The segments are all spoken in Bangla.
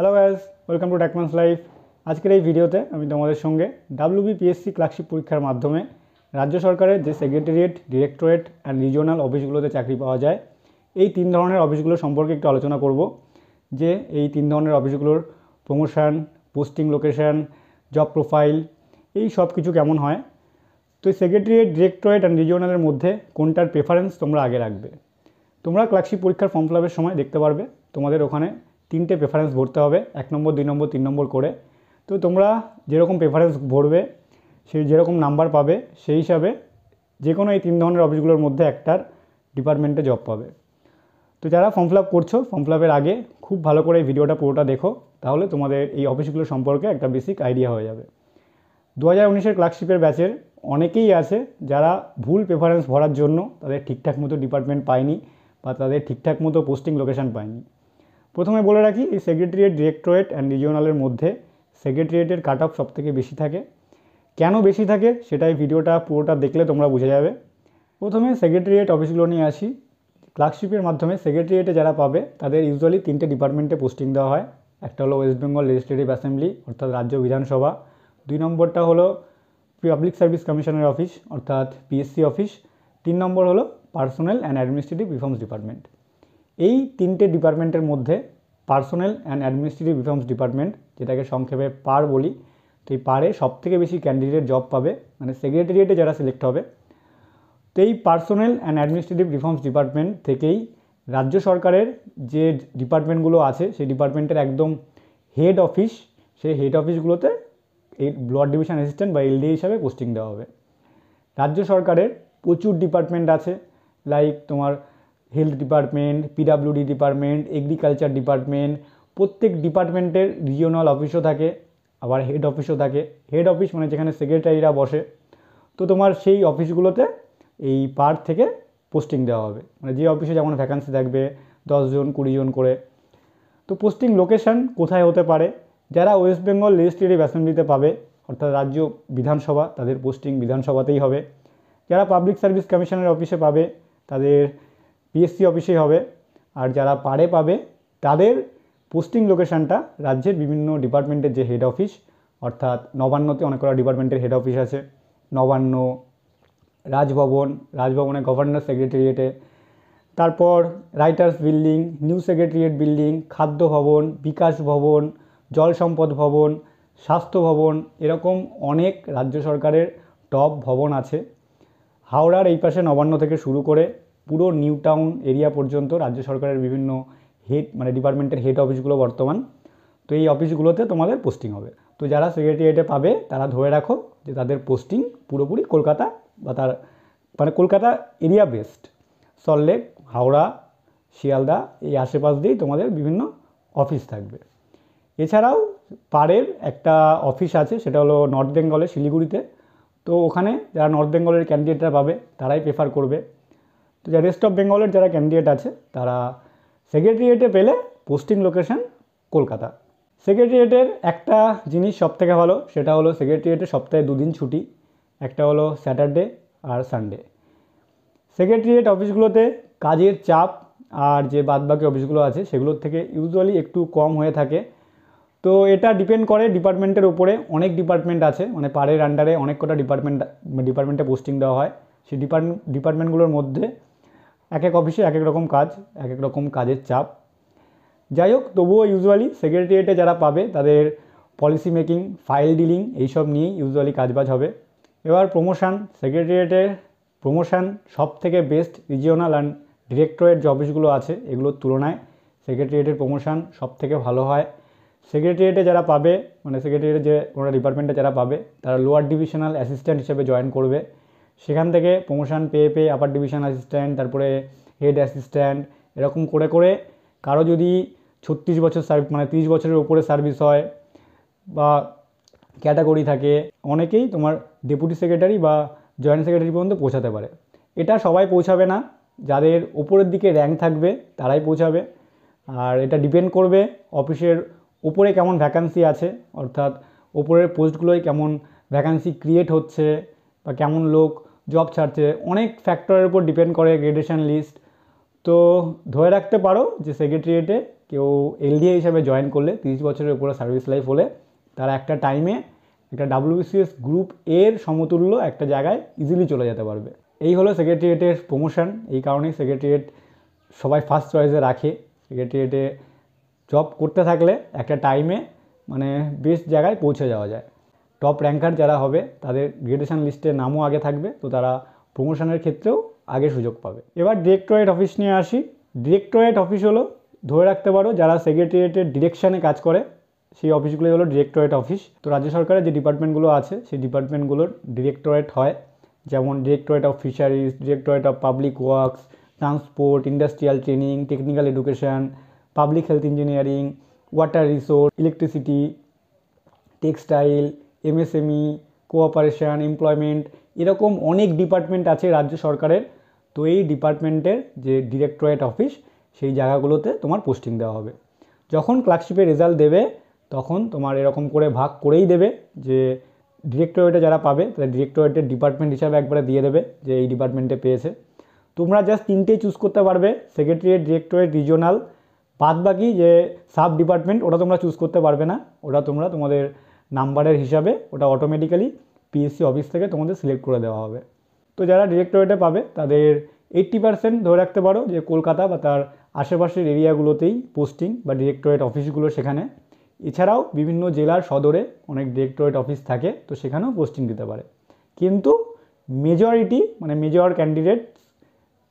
hello guys welcome to Techmans life আজকের এই ভিডিওতে আমি তোমাদের সঙ্গে ডাব্লিউবিপিএসসি ক্লার্কশিপ পরীক্ষার মাধ্যমে রাজ্য সরকারের যে সেক্রেটারিয়েট ডিরেক্টরেট অ্যান্ড রিজিওনাল অফিসগুলোতে চাকরি পাওয়া যায় এই তিন ধরনের অফিসগুলো সম্পর্কে একটু আলোচনা করব যে এই তিন ধরনের অফিসগুলোর promotion posting location job profile এই সব কিছু কেমন হয় তো এই সেক্রেটারিয়েট ডিরেক্টরেট অ্যান্ড রিজিওনালের মধ্যে কোনটার প্রেফারেন্স তোমরা আগে রাখবে তোমরা ক্লার্কশিপ পরীক্ষার ফর্ম ফিল সময় দেখতে পারবে তোমাদের ওখানে তিনটে প্রেফারেন্স ভরতে হবে এক নম্বর দুই নম্বর তিন নম্বর করে তো তোমরা যেরকম প্রেফারেন্স ভরবে সে যেরকম নাম্বার পাবে সেই হিসাবে যে কোনো এই তিন ধরনের অফিসগুলোর মধ্যে একটার ডিপার্টমেন্টে জব পাবে তো যারা ফর্ম ফিল আপ করছো ফর্ম ফিল আপের আগে খুব ভালো করে এই ভিডিওটা পুরোটা দেখো তাহলে তোমাদের এই অফিসগুলো সম্পর্কে একটা বেসিক আইডিয়া হয়ে যাবে দু হাজার উনিশের ক্লার্কশিপের ব্যাচের অনেকেই আছে যারা ভুল প্রেফারেন্স ভরার জন্য তাদের ঠিকঠাক মতো ডিপার্টমেন্ট পায়নি বা তাদের ঠিকঠাক মতো পোস্টিং লোকেশান পায়নি প্রথমে বলে রাখি এই সেক্রেটারিয়েট ডিরেক্টরেট অ্যান্ড রিজিওনালের মধ্যে সেক্রেটারিয়েটের কাট অফ সবথেকে বেশি থাকে কেন বেশি থাকে সেটাই ভিডিওটা পুরোটা দেখলে তোমরা বুঝে যাবে প্রথমে সেক্রেটারিয়েট অফিসগুলো নিয়ে আসি ক্লার্কশিপের মাধ্যমে সেক্রেটারিয়েটে যারা পাবে তাদের ইউজুয়ালি তিনটে ডিপার্টমেন্টে পোস্টিং দেওয়া হয় একটা হলো ওয়েস্ট বেঙ্গল লেজিসলেটিভ অ্যাসেম্বলি অর্থাৎ রাজ্য বিধানসভা দুই নম্বরটা হলো পাবলিক সার্ভিস কমিশনের অফিস অর্থাৎ পিএসসি অফিস তিন নম্বর হলো personal and administrative reforms department এই তিনটে ডিপার্টমেন্টের মধ্যে personal and administrative reforms department যেটাকে সংক্ষেপে পার বলি তো এই পারে সবথেকে বেশি ক্যান্ডিডেট জব পাবে মানে সেক্রেটারিয়েটে যারা সিলেক্ট হবে তো এই personal and administrative reforms department থেকেই রাজ্য সরকারের যে ডিপার্টমেন্টগুলো আছে সেই ডিপার্টমেন্টের একদম হেড অফিস সেই হেড অফিসগুলোতে এই ব্লড ডিভিশন অ্যাসিস্ট্যান্ট বা এলডি হিসাবে পোস্টিং দেওয়া হবে রাজ্য সরকারের প্রচুর ডিপার্টমেন্ট আছে লাইক তোমার health department PWD department agriculture department প্রত্যেক ডিপার্টমেন্টের রিজিওনাল অফিসও থাকে আবার হেড অফিসও থাকে হেড অফিস মানে যেখানে সেক্রেটারিরা বসে তো তোমার সেই অফিসগুলোতে এই পার্ট থেকে পোস্টিং দেওয়া হবে মানে যে অফিসে যেমন ভ্যাকান্সি থাকবে দশজন কুড়িজন করে তো পোস্টিং লোকেশান কোথায় হতে পারে যারা ওয়েস্ট বেঙ্গল লেজিসলেটিভ অ্যাসেম্বলিতে পাবে অর্থাৎ রাজ্য বিধানসভা তাদের পোস্টিং বিধানসভাতেই হবে যারা পাবলিক সার্ভিস কমিশনের অফিসে পাবে তাদের পিএসসি অফিসেই হবে আর যারা পারে পাবে তাদের পোস্টিং লোকেশানটা রাজ্যের বিভিন্ন ডিপার্টমেন্টের যে হেড অফিস অর্থাৎ নবান্নতে অনেক কটা ডিপার্টমেন্টের হেড অফিস আছে নবান্ন রাজভবন রাজভবনে গভর্নর সেক্রেটারিয়েটে তারপর writers building new secretariat building Khadya Bhavan বিকাশ ভবন জল সম্পদ ভবন স্বাস্থ্য ভবন এরকম অনেক রাজ্য সরকারের টপ ভবন আছে হাওড়ার এই পাশে নবান্ন থেকে শুরু করে পুরো নিউ টাউন এরিয়া পর্যন্ত রাজ্য সরকারের বিভিন্ন হেড মানে ডিপার্টমেন্টের হেড অফিসগুলো বর্তমান তো এই অফিসগুলোতে তোমাদের পোস্টিং হবে তো যারা সেক্রেটারিয়েটে পাবে তারা ধরে রাখো যে তাদের পোস্টিং পুরোপুরি কলকাতা বা তার মানে Kolkata area best Salt Lake Howrah Sealdah এই আশেপাশ দিয়েই তোমাদের বিভিন্ন অফিস থাকবে এছাড়াও পাড়ের একটা অফিস আছে সেটা হলো নর্থ বেঙ্গলের শিলিগুড়িতে তো ওখানে যারা নর্থ বেঙ্গলের ক্যান্ডিডেটরা পাবে তারাই প্রেফার করবে তো যা রেস্ট অফ বেঙ্গলের যারা ক্যান্ডিডেট আছে তারা সেক্রেটারিয়েটে পেলে পোস্টিং লোকেশন কলকাতা সেক্রেটারিয়েটের একটা জিনিস সবথেকে ভালো সেটা হলো সেক্রেটারিয়েটে সপ্তাহে দুদিন ছুটি একটা হলো স্যাটারডে আর সানডে সেক্রেটারিয়েট অফিসগুলোতে কাজের চাপ আর যে বাদবাকি অফিসগুলো আছে সেগুলোর থেকে ইউজুয়ালি একটু কম হয়ে থাকে তো এটা ডিপেন্ড করে ডিপার্টমেন্টের উপরে অনেক ডিপার্টমেন্ট আছে মানে পাড়ের আন্ডারে অনেক কটা ডিপার্টমেন্ট ডিপার্টমেন্টে পোস্টিং দেওয়া হয় সেই ডিপার্ট ডিপার্টমেন্টগুলোর মধ্যে এক এক অফিসে এক এক রকম কাজ এক এক রকম কাজের চাপ যাই হোক তবুও ইউজুয়ালি সেক্রেটারিয়েটে যারা পাবে তাদের পলিসি মেকিং ফাইল ডিলিং এইসব নিয়েই ইউজুয়ালি কাজবাজ হবে এবার প্রমোশান সেক্রেটারিয়েটের প্রমোশান সব থেকে বেস্ট রিজিওনাল অ্যান্ড ডিরেক্টরেট যে অফিসগুলো আছে এগুলোর তুলনায় সেক্রেটারিয়েটের প্রমোশান সব থেকে ভালো হয় সেক্রেটারিয়েটে যারা পাবে মানে সেক্রেটারিয়েটের যে ওনারা ডিপার্টমেন্টে যারা পাবে তারা লোয়ার ডিভিশনাল অ্যাসিস্ট্যান্ট হিসেবে জয়েন করবে সেখান থেকে প্রমোশন পেয়ে পেয়ে আপার ডিভিশন অ্যাসিস্ট্যান্ট তারপরে হেড অ্যাসিস্ট্যান্ট এরকম করে করে কারো যদি ছত্রিশ বছর সার্ভিস মানে তিরিশ বছরের ওপরে সার্ভিস হয় বা ক্যাটাগরি থাকে অনেকেই তোমার ডেপুটি সেক্রেটারি বা জয়েন্ট সেক্রেটারি পর্যন্ত পৌঁছাতে পারে এটা সবাই পৌঁছাবে না যাদের ওপরের দিকে র্যাঙ্ক থাকবে তারাই পৌঁছাবে আর এটা ডিপেন্ড করবে অফিসের ওপরে কেমন ভ্যাকান্সি আছে অর্থাৎ ওপরের পোস্টগুলোয় কেমন ভ্যাকান্সি ক্রিয়েট হচ্ছে বা কেমন লোক জব ছাড়ছে অনেক ফ্যাক্টরের উপর ডিপেন্ড করে গ্রেডুয়েশান লিস্ট তো ধরে রাখতে পারো যে সেক্রেটারিয়েটে কেউ এলডিএ হিসাবে জয়েন করলে তিরিশ বছরের উপরে সার্ভিস লাইফ হলে তারা একটা টাইমে একটা ডাব্লিউবিসিএস গ্রুপ এর সমতুল্য একটা জায়গায় ইজিলি চলে যেতে পারবে এই হলো সেক্রেটারিয়েটের প্রমোশন এই কারণেই সেক্রেটারিয়েট সবাই ফার্স্ট চয়েসে রাখে সেক্রেটারিয়েটে জব করতে থাকলে একটা টাইমে মানে বেস্ট জায়গায় পৌঁছে যাওয়া যায় টপ র্যাঙ্কার যারা হবে তাদের গ্রেডুয়েশান লিস্টে নামও আগে থাকবে তো তারা প্রমোশনের ক্ষেত্রেও আগে সুযোগ পাবে এবার ডিরেক্টরেট অফিস নিয়ে আসি ডিরেক্টরেট অফিস হলো ধরে রাখতে পারো যারা সেক্রেটারিয়েটের ডিরেকশানে কাজ করে সেই অফিসগুলোই হলো ডিরেক্টরেট অফিস তো রাজ্য সরকারের যে ডিপার্টমেন্টগুলো আছে সেই ডিপার্টমেন্টগুলোর ডিরেক্টরেট হয় যেমন directorate of fisheries directorate of public works transport industrial training technical education public health engineering water resource electricity textile MSME cooperation employment এরকম অনেক ডিপার্টমেন্ট আছে রাজ্য সরকারের তো এই ডিপার্টমেন্টের যে ডিরেক্টরেট অফিস সেই জায়গাগুলোতে তোমার পোস্টিং দেওয়া হবে যখন ক্লার্কশিপের রেজাল্ট দেবে তখন তোমার এরকম করে ভাগ করেই দেবে যে ডিরেক্টরেটে যারা পাবে তাদের ডিরেক্টরেটের ডিপার্টমেন্ট হিসাবে একবারে দিয়ে দেবে যে এই ডিপার্টমেন্টে পেয়েছে তোমরা জাস্ট তিনটেই চুজ করতে পারবে সেক্রেটারিয়েট ডিরেক্টরেট রিজিওনাল বাদ বাকি যে সাব ডিপার্টমেন্ট ওটা তোমরা চুজ করতে পারবে না ওটা তোমরা তোমাদের নাম্বারের হিসাবে ওটা অটোমেটিক্যালি পিএসসি অফিস থেকে তোমাদের সিলেক্ট করে দেওয়া হবে তো যারা ডিরেক্টরেটে পাবে তাদের এইট্টি পার্সেন্ট ধরে রাখতে পারো যে কলকাতা বা তার আশেপাশের এরিয়াগুলোতেই পোস্টিং বা ডিরেক্টরেট অফিসগুলো সেখানে এছাড়াও বিভিন্ন জেলার সদরে অনেক ডিরেক্টরেট অফিস থাকে তো সেখানেও পোস্টিং দিতে পারে কিন্তু মেজরিটি মানে মেজর ক্যান্ডিডেট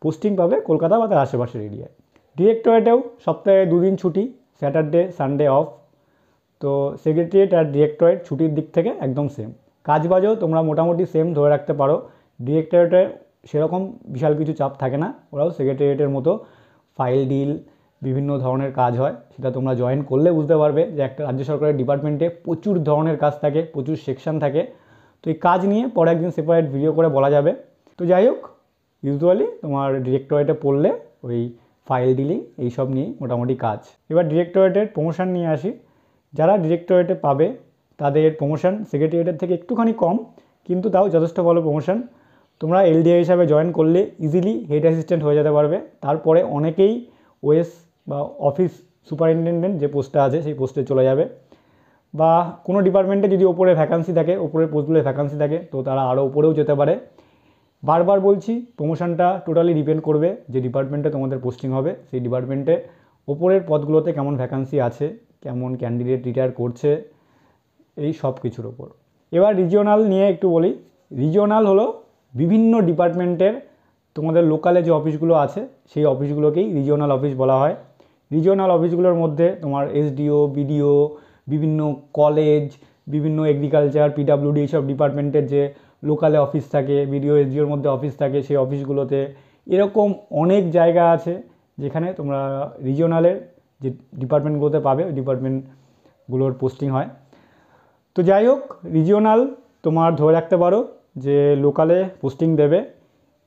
পোস্টিং পাবে কলকাতা বা তার আশেপাশের এরিয়ায় ডিরেক্টরেটেও সপ্তাহে দুদিন ছুটি স্যাটারডে সানডে অফ তো সেক্রেটারিয়েট আর ডিরেক্টরেট ছুটির দিক থেকে একদম সেম কাজ বাজেও তোমরা মোটামুটি সেম ধরে রাখতে পারো ডিরেক্টরেটে সেরকম বিশাল কিছু চাপ থাকে না ওরাও সেক্রেটারিয়েটের মতো ফাইল ডিল বিভিন্ন ধরনের কাজ হয় সেটা তোমরা জয়েন করলে বুঝতে পারবে যে একটা রাজ্য সরকারের ডিপার্টমেন্টে প্রচুর ধরনের কাজ থাকে প্রচুর সেকশন থাকে তো এই কাজ নিয়ে পরে একদিন সেপারেট ভিডিও করে বলা যাবে তো যাই হোক ইউজুয়ালি তোমার ডিরেক্টরেটে পড়লে ওই ফাইল ডিলিং এইসব নিয়েই মোটামুটি কাজ এবার ডিরেক্টরেটের প্রমোশন নিয়ে আসি যারা ডিরেক্টরেটে পাবে তাদের প্রমোশন সেক্রেটারিয়েটের থেকে একটুখানি কম কিন্তু তাও যথেষ্ট ভালো প্রমোশন তোমরা এলডিআই হিসাবে জয়েন করলে ইজিলি হেড অ্যাসিস্ট্যান্ট হয়ে যেতে পারবে তারপরে অনেকেই ওয়েস বা অফিস সুপারিনটেন্ডেন্ট যে পোস্টটা আছে সেই পোস্টে চলে যাবে বা কোনো ডিপার্টমেন্টে যদি ওপরে ভ্যাকান্সি থাকে ওপরের পোস্টগুলোর ভ্যাকান্সি থাকে তো তারা আরও ওপরেও যেতে পারে বারবার বলছি প্রমোশনটা টোটালি ডিপেন্ড করবে যে ডিপার্টমেন্টে তোমাদের পোস্টিং হবে সেই ডিপার্টমেন্টে ওপরের পদগুলোতে কেমন ভ্যাকান্সি আছে কেমন ক্যান্ডিডেট রিটায়ার করছে এই সব কিছুর ওপর এবার রিজিওনাল নিয়ে একটু বলি রিজিওনাল হলো বিভিন্ন ডিপার্টমেন্টের তোমাদের লোকালে যে অফিসগুলো আছে সেই অফিসগুলোকেই রিজিওনাল অফিস বলা হয় রিজিওনাল অফিসগুলোর মধ্যে তোমার এসডিও বিডিও বিভিন্ন কলেজ বিভিন্ন এগ্রিকালচার পিডাব্লিউডি এইসব ডিপার্টমেন্টের যে লোকালে অফিস থাকে বিডিও এসডিওর মধ্যে অফিস থাকে সেই অফিসগুলোতে এরকম অনেক জায়গা আছে যেখানে তোমরা রিজিওনালের যে ডিপার্টমেন্টগুলোতে পাবে ওই ডিপার্টমেন্টগুলোর পোস্টিং হয় তো যাই হোক রিজিওনাল তোমার ধরে রাখতে পারো যে লোকালে পোস্টিং দেবে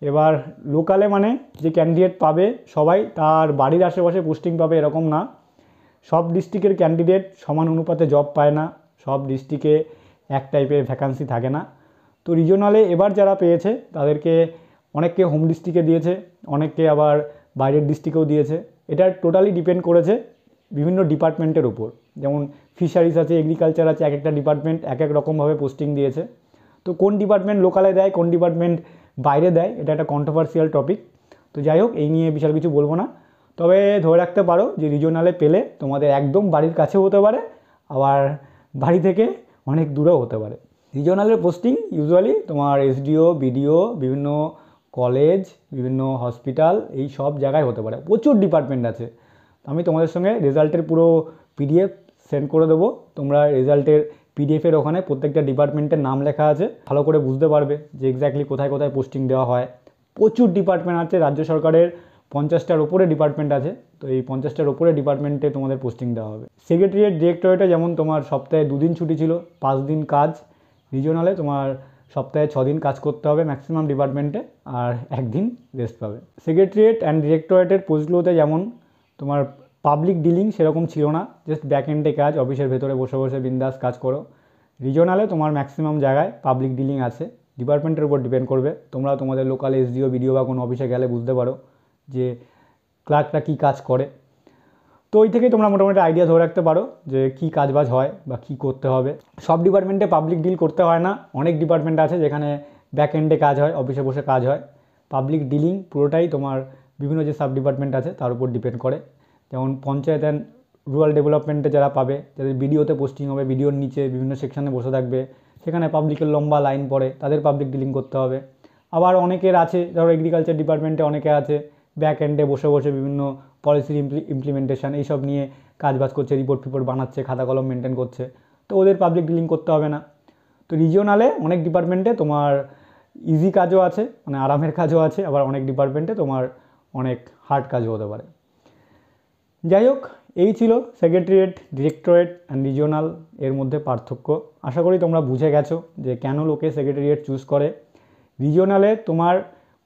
এবার লোকালে মানে যে ক্যান্ডিডেট পাবে সবাই তার বাড়ির আশেপাশে পোস্টিং পাবে এরকম না সব ডিস্ট্রিক্টের ক্যান্ডিডেট সমান অনুপাতে জব পায় না সব ডিস্ট্রিক্টে এক টাইপের ভ্যাকান্সি থাকে না তো রিজিওনালে এবার যারা পেয়েছে তাদেরকে অনেককে হোম ডিস্ট্রিক্টে দিয়েছে অনেককে আবার বাইরের ডিস্ট্রিক্টেও দিয়েছে এটা টোটালি ডিপেন্ড করেছে বিভিন্ন ডিপার্টমেন্টের ওপর যেমন ফিশারিজ আছে এগ্রিকালচার আছে এক একটা ডিপার্টমেন্ট এক এক রকমভাবে পোস্টিং দিয়েছে তো কোন ডিপার্টমেন্ট লোকালে দেয় কোন ডিপার্টমেন্ট বাইরে দেয় এটা একটা কন্ট্রোভার্সিয়াল টপিক তো যাই হোক এই নিয়ে বিশাল কিছু বলবো না তবে ধরে রাখতে পারো যে রিজনালে পেলে তোমাদের একদম বাড়ির কাছেও হতে পারে আবার বাড়ি থেকে অনেক দূরেও হতে পারে রিজনালের পোস্টিং ইউজুয়ালি তোমার এসডিও বিডিও বিভিন্ন কলেজ বিভিন্ন হসপিটাল এই সব জায়গায় হতে পারে প্রচুর ডিপার্টমেন্ট আছে আমি তোমাদের সঙ্গে রেজাল্টের পুরো পিডিএফ সেন্ড করে দেবো তোমরা রেজাল্টের পিডিএফের ওখানে প্রত্যেকটা ডিপার্টমেন্টের নাম লেখা আছে ভালো করে বুঝতে পারবে যে এক্স্যাক্টলি কোথায় কোথায় পোস্টিং দেওয়া হয় প্রচুর ডিপার্টমেন্ট আছে রাজ্য সরকারের পঞ্চাশটার ওপরে ডিপার্টমেন্ট আছে তো এই পঞ্চাশটার ওপরে ডিপার্টমেন্টে তোমাদের পোস্টিং দেওয়া হবে সেক্রেটারিয়েট ডিরেক্টরেটে যেমন তোমার সপ্তাহে দুদিন ছুটি ছিল পাঁচ দিন কাজ রিজনালে তোমার সপ্তাহে দিন কাজ করতে হবে ম্যাক্সিমাম ডিপার্টমেন্টে আর একদিন রেস্ট পাবে সেক্রেটারিয়েট অ্যান্ড ডিরেক্টরেটের পোস্টগুলোতে যেমন তোমার পাবলিক ডিলিং সেরকম ছিল না জাস্ট ব্যাক এন্ডে কাজ অফিসের ভেতরে বসে বসে বিন্দাস কাজ করো রিজনালে তোমার ম্যাক্সিমাম জায়গায় পাবলিক ডিলিং আছে ডিপার্টমেন্টের উপর ডিপেন্ড করবে তোমরা তোমাদের লোকাল এসডিও বিডিও বা কোনো অফিসে গেলে বুঝতে পারো যে ক্লার্করা কী কাজ করে তো ওই থেকেই তোমরা মোটামুটি আইডিয়া ধরে রাখতে পারো যে কী কাজবাজ হয় বা কি করতে হবে সব ডিপার্টমেন্টে পাবলিক ডিল করতে হয় না অনেক ডিপার্টমেন্ট আছে যেখানে ব্যাক এন্ডে কাজ হয় অফিসে বসে কাজ হয় পাবলিক ডিলিং পুরোটাই তোমার বিভিন্ন যে সাব ডিপার্টমেন্ট আছে তার উপর ডিপেন্ড করে যেমন পঞ্চায়েত অ্যান্ড রুরাল ডেভেলপমেন্টে যারা পাবে যাদের ভিডিওতে পোস্টিং হবে ভিডিওর নিচে বিভিন্ন সেকশানে বসে থাকবে সেখানে পাবলিকের লম্বা লাইন পড়ে তাদের পাবলিক ডিলিং করতে হবে আবার অনেকের আছে ধরো এগ্রিকালচার ডিপার্টমেন্টে অনেকে আছে ব্যাক এন্ডে বসে বসে বিভিন্ন পলিসির ইমপ্লিমেন্টেশন এইসব নিয়ে কাজবাজ করছে রিপোর্ট ফিপোর্ট বানাচ্ছে খাতা কলম মেনটেন করছে তো ওদের পাবলিক ডিলিং করতে হবে না তো রিজিওনালে অনেক ডিপার্টমেন্টে তোমার ইজি কাজও আছে মানে আরামের কাজও আছে আবার অনেক ডিপার্টমেন্টে তোমার অনেক হার্ড কাজও হতে পারে যাই হোক এই ছিল সেক্রেটারিয়েট ডিরেক্টরেট অ্যান্ড রিজিওনাল এর মধ্যে পার্থক্য আশা করি তোমরা বুঝে গেছো যে কেন লোকে সেক্রেটারিয়েট চুজ করে রিজিওনালে তোমার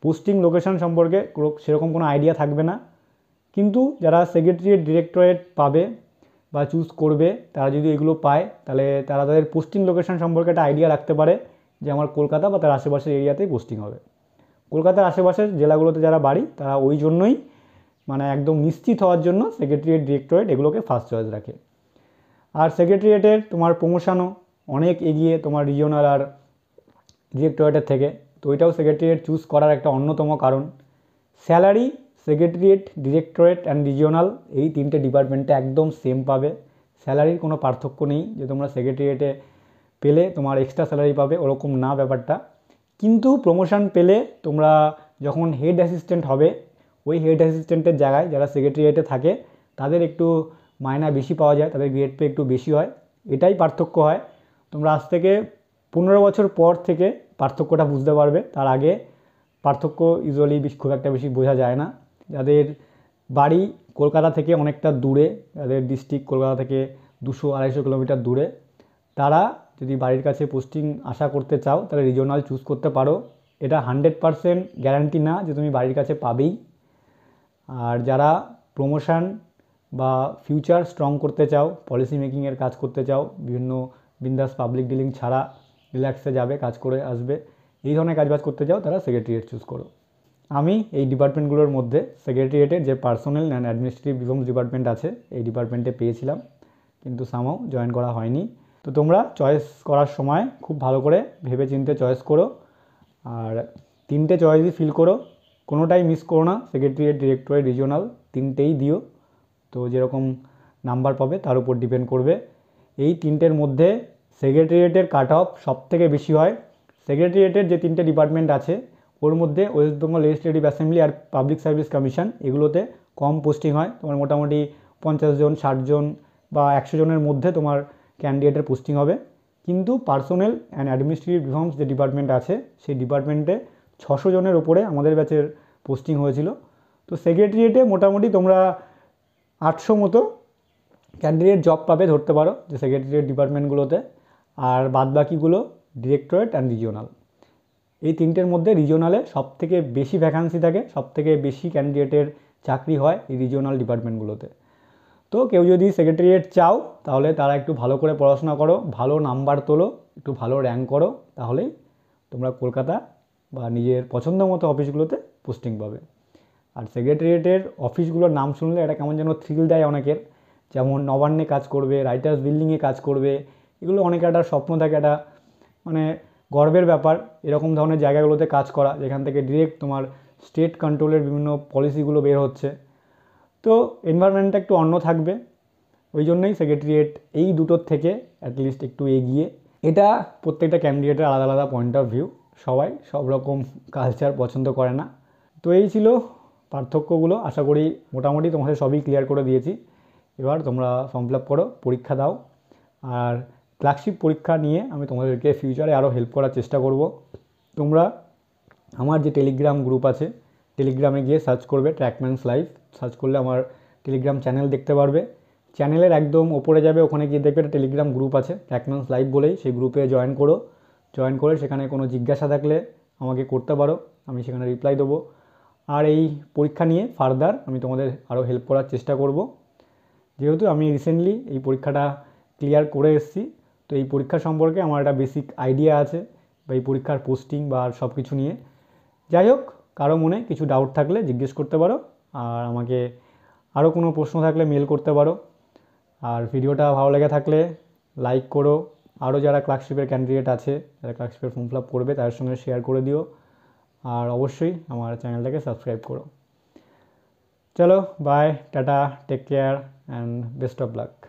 পোস্টিং লোকেশান সম্পর্কে সেরকম কোনো আইডিয়া থাকবে না কিন্তু যারা সেক্রেটারিয়েট ডিরেক্টরেট পাবে বা চুজ করবে তারা যদি এগুলো পায় তাহলে তারা তাদের পোস্টিং লোকেশান সম্পর্কে একটা আইডিয়া রাখতে পারে যে আমার কলকাতা বা তার আশেপাশের এরিয়াতেই পোস্টিং হবে কলকাতার আশেপাশের জেলাগুলোতে যারা বাড়ি তারা ওই জন্যই মানে একদম নিশ্চিত হওয়ার জন্য সেক্রেটারিয়েট ডিরেক্টরেট এগুলোকে ফার্স্ট চয়েস রাখে আর সেক্রেটারিয়েটের তোমার প্রমোশনও অনেক এগিয়ে তোমার রিজিওনাল আর ডিরেক্টরেটের থেকে তো এটাও সেক্রেটারিয়েট চুজ করার একটা অন্যতম কারণ salary secretariat directorate and regional এই তিনটে ডিপার্টমেন্টে একদম সেম পাবে স্যালারির কোনো পার্থক্য নেই যে তোমরা সেক্রেটারিয়েটে পেলে তোমার এক্সট্রা স্যালারি পাবে ওরকম না ব্যাপারটা কিন্তু প্রমোশন পেলে তোমরা যখন হেড অ্যাসিস্ট্যান্ট হবে ওই হেড অ্যাসিস্ট্যান্টের জায়গায় যারা সেক্রেটারিয়েটে থাকে তাদের একটু মায়না বেশি পাওয়া যায় তাদের গ্রেড পে একটু বেশি হয় এটাই পার্থক্য হয় তোমরা আজ থেকে পনেরো বছর পর থেকে পার্থক্যটা বুঝতে পারবে তার আগে পার্থক্য ইউজুয়ালি খুব একটা বেশি বোঝা যায় না যাদের বাড়ি কলকাতা থেকে অনেকটা দূরে যাদের ডিস্ট্রিক্ট কলকাতা থেকে দুশো আড়াইশো কিলোমিটার দূরে তারা যদি বাড়ির কাছে পোস্টিং আশা করতে চাও তাহলে রিজনাল চুজ করতে পারো এটা হান্ড্রেড পারসেন্ট গ্যারান্টি না যে তুমি বাড়ির কাছে পাবেই আর যারা প্রমোশান বা ফিউচার স্ট্রং করতে চাও পলিসি মেকিংয়ের কাজ করতে চাও বিভিন্ন বিন্দাস পাবলিক ডিলিং ছাড়া রিল্যাক্সে যাবে কাজ করে আসবে এই ধরনের কাজবাজ করতে যাও তারা সেক্রেটারিয়েট চুজ করো আমি এই ডিপার্টমেন্টগুলোর মধ্যে সেক্রেটারিয়েটের যে personal and administrative reforms department আছে এই ডিপার্টমেন্টে পেয়েছিলাম কিন্তু সামাও জয়েন করা হয়নি তো তোমরা চয়েস করার সময় খুব ভালো করে ভেবে চিনতে চয়েস করো আর তিনটে চয়েসই ফিল করো কোনোটাই মিস করো না সেক্রেটারিয়েট ডিরেক্টরেট রিজিওনাল তিনটেই দিও তো যেরকম নাম্বার পাবে তার উপর ডিপেন্ড করবে এই তিনটের মধ্যে সেক্রেটারিয়েটের কাট অফ সবথেকে বেশি হয় সেক্রেটারিয়েটের যে তিনটে ডিপার্টমেন্ট আছে ওর মধ্যে ওয়েস্ট বেঙ্গল লেজিসলেটিভ অ্যাসেম্বলি আর পাবলিক সার্ভিস কমিশন এগুলোতে কম পোস্টিং হয় তোমার মোটামুটি পঞ্চাশ জন ষাটজন বা একশো জনের মধ্যে তোমার ক্যান্ডিডেটের পোস্টিং হবে কিন্তু পার্সোনেল অ্যান্ড অ্যাডমিনিস্ট্রেটিভ রিফর্মস যে ডিপার্টমেন্ট আছে সেই ডিপার্টমেন্টে ছশো জনের ওপরে আমাদের ব্যাচের পোস্টিং হয়েছিল তো সেক্রেটারিয়েটে মোটামুটি তোমরা আটশো মতো ক্যান্ডিডেট জব পাবে ধরতে পারো যে সেক্রেটারিয়েট ডিপার্টমেন্টগুলোতে আর বাদবাকিগুলো ডিরেক্টরেট অ্যান্ড রিজিওনাল এই তিনটের মধ্যে রিজিওনালে সবথেকে বেশি ভ্যাকান্সি থাকে সবথেকে বেশি ক্যান্ডিডেটের চাকরি হয় এই রিজিওনাল ডিপার্টমেন্টগুলোতে তো কেউ যদি সেক্রেটারিয়েট চাও তাহলে তারা একটু ভালো করে পড়াশোনা করো ভালো নাম্বার তোলো একটু ভালো র্যাঙ্ক করো তাহলেই তোমরা কলকাতা বা নিজের পছন্দ মতো অফিসগুলোতে পোস্টিং পাবে আর সেক্রেটারিয়েটের অফিসগুলোর নাম শুনলে এটা কেমন যেন থ্রিল দেয় অনেকের যেমন নবান্নে কাজ করবে রাইটার্স বিল্ডিংয়ে কাজ করবে এগুলো অনেক একটা স্বপ্ন থাকে একটা মানে গর্বের ব্যাপার এরকম ধরনের জায়গাগুলোতে কাজ করা যেখান থেকে ডিরেক্ট তোমার স্টেট কন্ট্রোলের বিভিন্ন পলিসিগুলো বের হচ্ছে তো এনভায়রনমেন্টটা একটু অন্য থাকবে ওই জন্যই সেক্রেটারিয়েট এই দুটোর থেকে অ্যাটলিস্ট একটু এগিয়ে এটা প্রত্যেকটা ক্যান্ডিডেটের আলাদা আলাদা পয়েন্ট অফ ভিউ সবাই সব রকম কালচার পছন্দ করে না তো এই ছিল পার্থক্যগুলো আশা করি মোটামুটি তোমাদের সবই ক্লিয়ার করে দিয়েছি এবার তোমরা ফর্ম ফিল আপ করো পরীক্ষা দাও আর ক্লার্কশিপ পরীক্ষা নিয়ে আমি তোমাদেরকে ফিউচারে আরও হেল্প করার চেষ্টা করব তোমরা আমার যে টেলিগ্রাম গ্রুপ আছে টেলিগ্রামে গিয়ে সার্চ করবে ট্র্যাকম্যানস লাইফ সার্চ করলে আমার টেলিগ্রাম চ্যানেল দেখতে পারবে চ্যানেলের একদম ওপরে যাবে ওখানে গিয়ে দেখবে একটা টেলিগ্রাম গ্রুপ আছে ট্র্যাকম্যানস লাইভ বলেই সেই গ্রুপে জয়েন করো জয়েন করে সেখানে কোনো জিজ্ঞাসা থাকলে আমাকে করতে পারো আমি সেখানে রিপ্লাই দেবো আর এই পরীক্ষা নিয়ে ফার্দার আমি তোমাদের আরও হেল্প করার চেষ্টা করব যেহেতু আমি রিসেন্টলি এই পরীক্ষাটা ক্লিয়ার করে এসেছি তো এই পরীক্ষা সম্পর্কে আমার একটা বেসিক আইডিয়া আছে বা এই পরীক্ষার পোস্টিং বা সব কিছু নিয়ে যাই হোক কারো মনে কিছু ডাউট থাকলে জিজ্ঞেস করতে পারো আর আমাকে আরও কোনো প্রশ্ন থাকলে মেল করতে পারো আর ভিডিওটা ভালো লেগে থাকলে লাইক করো আরও যারা ক্লার্কশিপের ক্যান্ডিডেট আছে যারা ক্লার্কশিপের ফর্ম ফিল করবে তাদের সঙ্গে শেয়ার করে দিও আর অবশ্যই আমার চ্যানেলটাকে সাবস্ক্রাইব করো চলো bye tata take care and best of lakh